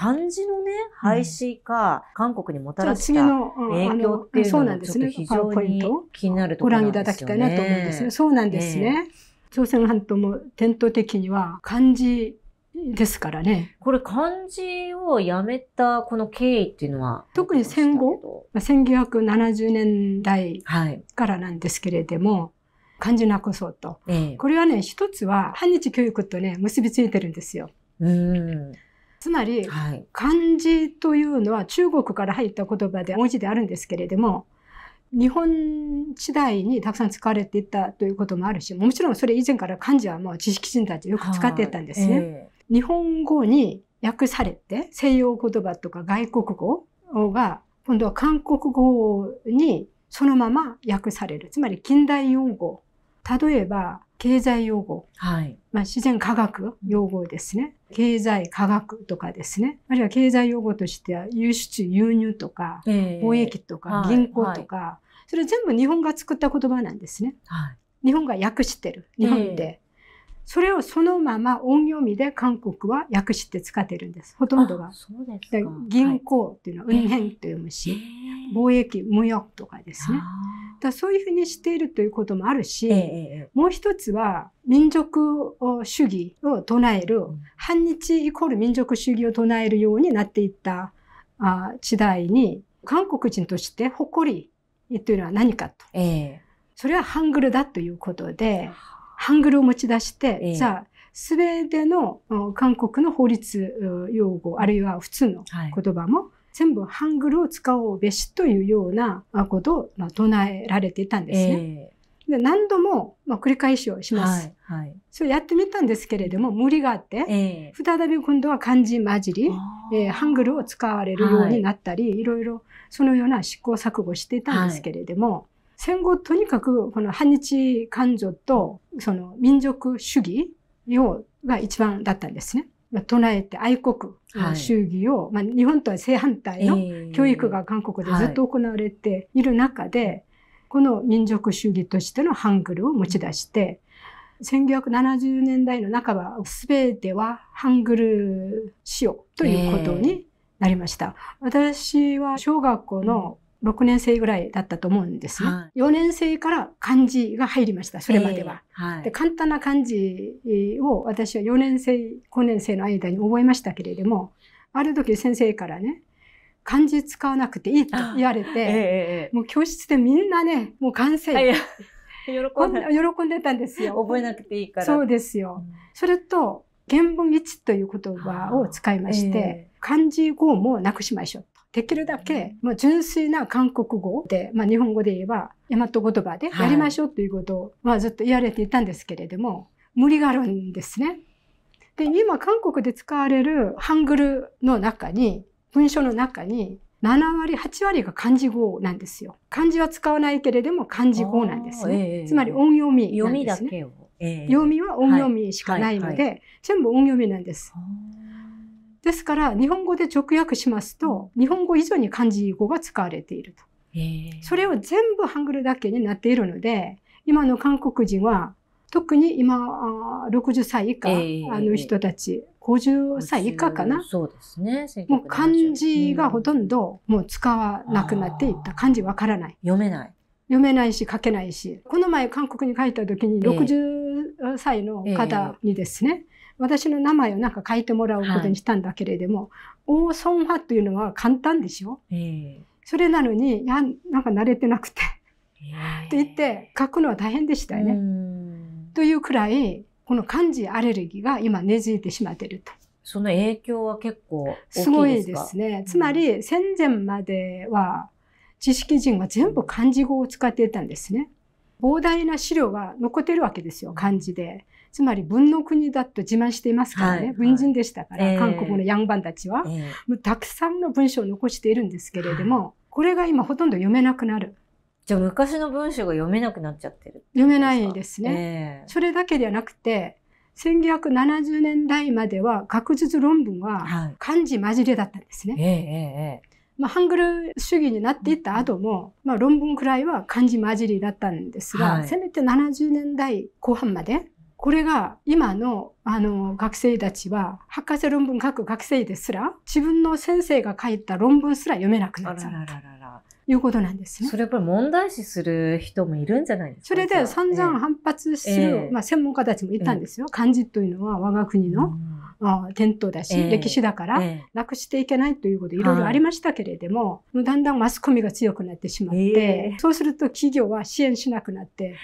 漢字のね、廃止か、韓国にもたらした影響っていうのがちょっと非常に気になるところなんですよね。ご覧いただきたいなと思うんですね。そうなんですね。朝鮮半島も伝統的には漢字ですからね。これ漢字をやめたこの経緯っていうのは特に戦後、1970年代からなんですけれども、はい、漢字なくそうと、ええ、これはね、一つは反日教育とね、結びついてるんですよ。うんつまり、はい、漢字というのは中国から入った言葉で文字であるんですけれども日本時代にたくさん使われていたということもあるしもちろんそれ以前から漢字はもう知識人たちよく使っていたんですね。えー、日本語に訳されて西洋言葉とか外国語が今度は韓国語にそのまま訳されるつまり近代用語例えば経済用語、はい、まあ、自然科学用語ですね、経済科学とかですねあるいは経済用語としては輸出輸入とか、えー、貿易とか、銀行とか、はいそれ全部日本が作った言葉なんですね、はい、日本が訳してる日本で、えー、それをそのまま音読みで韓国は訳して使ってるんですほとんどがそうです銀行っていうのは運変と読むし、えー、貿易無欲とかですね、だそういうふうにしているということもあるし、えもう一つは民族主義を唱える、うん、反日イコール民族主義を唱えるようになっていったあ時代に韓国人として誇りというのは何かと、えそれはハングルだということでハングルを持ち出して、えじゃあーデての韓国の法律用語あるいは普通の言葉も、はい全部ハングルを使おうべしというようなことを唱えられていたんですね。えー、で何度も、繰り返しをします、はいはい、それやってみたんですけれども無理があって、えー、再び今度は漢字混じり、えー、ハングルを使われるようになったり、はい、いろいろそのような試行錯誤していたんですけれども、はい、戦後とにかくこの反日感情とその民族主義が一番だったんですね。まあ、唱えて愛国の主義を、はい、まあ、日本とは正反対の教育が韓国でずっと行われている中で、えーはい、この民族主義としてのハングルを持ち出して、1970年代の半ば、すべてはハングルしようということになりました。えー、私は小学校の6年生ぐらいだったと思うんですね。はい、4年生から漢字が入りました、それまでは。えーはい、で簡単な漢字を私は4年生、5年生の間に覚えましたけれども、ある時先生からね、漢字使わなくていいと言われて、えー、もう教室でみんなね、もう完成。喜んで喜んでたんですよ。覚えなくていいから。そうですよ。うん、それと、原文一という言葉を使いまして、えー、漢字語もなくしましょう。できるだけ、まあ、純粋な韓国語で、まあ、日本語で言えば、大和言葉でやりましょうということを、まあ、ずっと言われていたんですけれども、無理があるんですね。で、今、韓国で使われるハングルの中に、文章の中に、7割、8割が漢字語なんですよ。漢字は使わないけれども漢字語なんですね。えー、つまり音読みなんですね。読みだけを、えー、読みは音読みしかないので、はいはい、全部音読みなんです。ですから日本語で直訳しますと、日本語以上に漢字語が使われていると。それを全部ハングルだけになっているので、今の韓国人は特に今、60歳以下、あの人たち、50歳以下かな。そうですね。もう漢字がほとんどもう使わなくなっていった。漢字わからない。読めない。読めないし書けないし。この前韓国に帰った時に60歳の方にですね、私の名前をなんか書いてもらうことにしたんだけれども、オーソン派というのは簡単でしょ、えー、それなのに、いや、なんか慣れてなくてって言って、書くのは大変でしたよね。というくらい、この漢字アレルギーが今根付いてしまっていると。その影響は結構すごいですね。つまり、戦前までは、知識人は全部漢字語を使っていたんですね。膨大な資料が残ってるわけですよ、漢字で。つまり文の国だと自慢していますからね、はい、文人でしたから、はい、韓国のヤンバンたちは、えー、もうたくさんの文章を残しているんですけれども、はい、これが今ほとんど読めなくなる。じゃあ昔の文章が読めなくなっちゃってる読めないですね、えー、それだけではなくて、1970年代までは学術論文は漢字混じりだったんですね。はいえーまあ、ハングル主義になっていった後も、まあ、論文くらいは漢字混じりだったんですが、はい、せめて70年代後半まで、これが今のあの学生たちは、博士論文書く学生ですら、自分の先生が書いた論文すら読めなくなっちゃった。いうことなんですね。それやっぱり問題視する人もいるんじゃないですかそれで散々反発する、えー、まあ、専門家たちもいたんですよ、漢字というのは我が国の。あ伝統だし、えー、歴史だから、えー、なくしていけないということいろいろありましたけれども、はい、だんだんマスコミが強くなってしまって、えー、そうすると企業は支援しなくなって、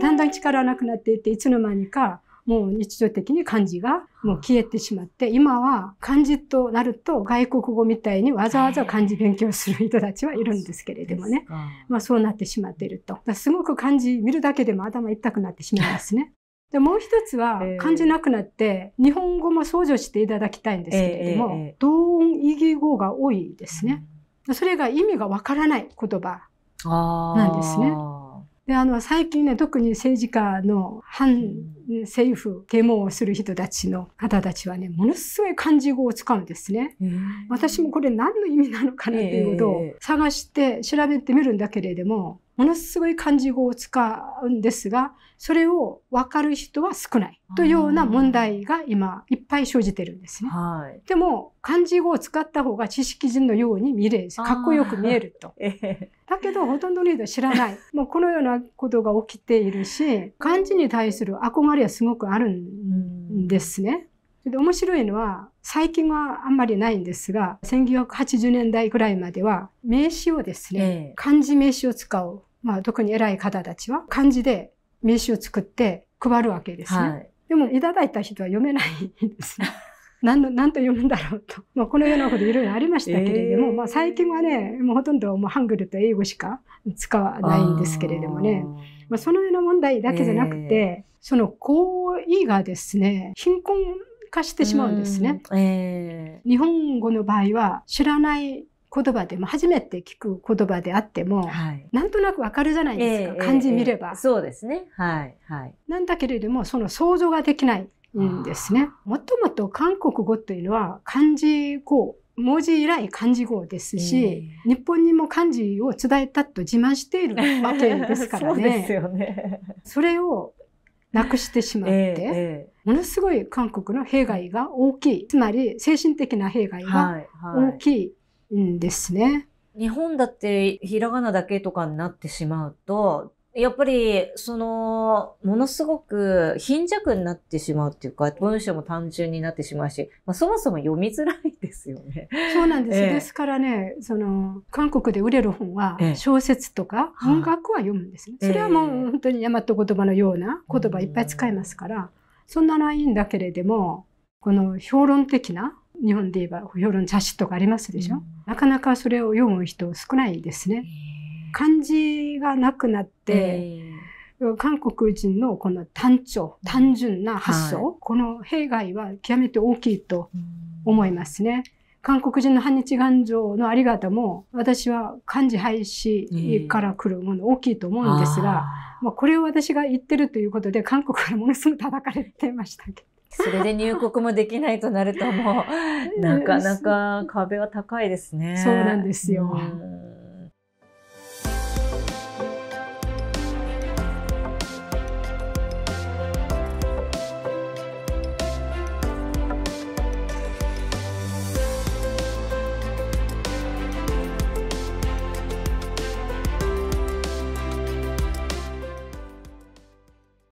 だんだん力なくなっていっていつの間にかもう日常的に漢字がもう消えてしまって、今は漢字となると外国語みたいにわざわざ漢字勉強する人たちはいるんですけれどもね。まあそうなってしまっていると。すごく漢字見るだけでも頭痛くなってしまいますね。でもう一つは漢字なくなって、日本語も相乗していただきたいんですけれども、同音異義語が多いですね。それが意味がわからない言葉なんですね。であの最近ね特に政治家の反政府啓蒙をする人たちの方たちはねものすごい漢字語を使うんですね、私もこれ何の意味なのかなっていうことを探して調べてみるんだけれども、ものすごい漢字語を使うんですが、それを分かる人は少ないというような問題が今いっぱい生じてるんですね。でも漢字語を使った方が知識人のように見れるかっこよく見えると。だけどほとんどの人は知らない。もうこのようなことが起きているし、漢字に対する憧れはすごくあるんですね。で面白いのは最近はあんまりないんですが1980年代ぐらいまでは名詞をですね、え漢字名詞を使うまあ、特に偉い方たちは漢字で名刺を作って配るわけですね。はい、でも、いただいた人は読めないんですね。何の、何と読むんだろうと。まあ、このようなこといろいろありましたけれども、えー、まあ、最近はね、もうほとんどもうハングルと英語しか使わないんですけれどもね。あまあ、そのような問題だけじゃなくて、えー、その行為がですね、貧困化してしまうんですね。えー、日本語の場合は知らない言葉でも初めて聞く言葉であっても、はい、なんとなくわかるじゃないですか、えー、漢字見れば、えーえー、そうですね。はい。はい。なんだけれども、その想像ができないんですね。もともと韓国語というのは漢字語、文字以来漢字語ですし、日本にも漢字を伝えたと自慢しているわけですからね。そうですよね。それをなくしてしまって、ものすごい韓国の弊害が大きい。つまり精神的な弊害が大きいうんですね。日本だってひらがなだけとかになってしまうと、やっぱり、その、ものすごく貧弱になってしまうっていうか、文章も単純になってしまうし、まあ、そもそも読みづらいですよね。そうなんです。ええ、ですからね、その、韓国で売れる本は、小説とか文学は読むんですね。え、それはもう本当に大和言葉のような言葉いっぱい使いますから、そんなのはいいんだけれども、この評論的な日本で言えば評論雑誌とかありますでしょ、うん、なかなかそれを読む人少ないですね。漢字がなくなって、韓国人のこの単調、単純な発想、はい、この弊害は極めて大きいと思いますね。韓国人の反日感情のあり方も私は漢字廃止から来るもの大きいと思うんですが、まあ、これを私が言ってるということで韓国からものすごく叩かれてましたけど。それで入国もできないとなるともう、なかなか壁は高いですね。そうなんですよ。うん